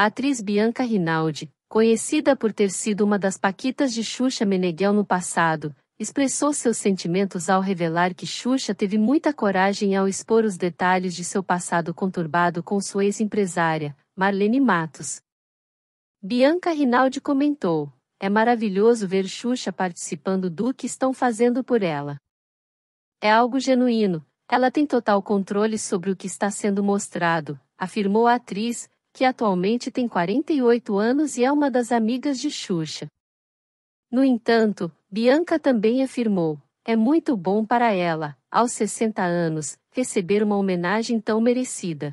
A atriz Bianca Rinaldi, conhecida por ter sido uma das paquitas de Xuxa Meneghel no passado, expressou seus sentimentos ao revelar que Xuxa teve muita coragem ao expor os detalhes de seu passado conturbado com sua ex-empresária, Marlene Matos. Bianca Rinaldi comentou: É maravilhoso ver Xuxa participando do que estão fazendo por ela. É algo genuíno, ela tem total controle sobre o que está sendo mostrado, afirmou a atriz, que atualmente tem 48 anos e é uma das amigas de Xuxa. No entanto, Bianca também afirmou: é muito bom para ela, aos 60 anos, receber uma homenagem tão merecida.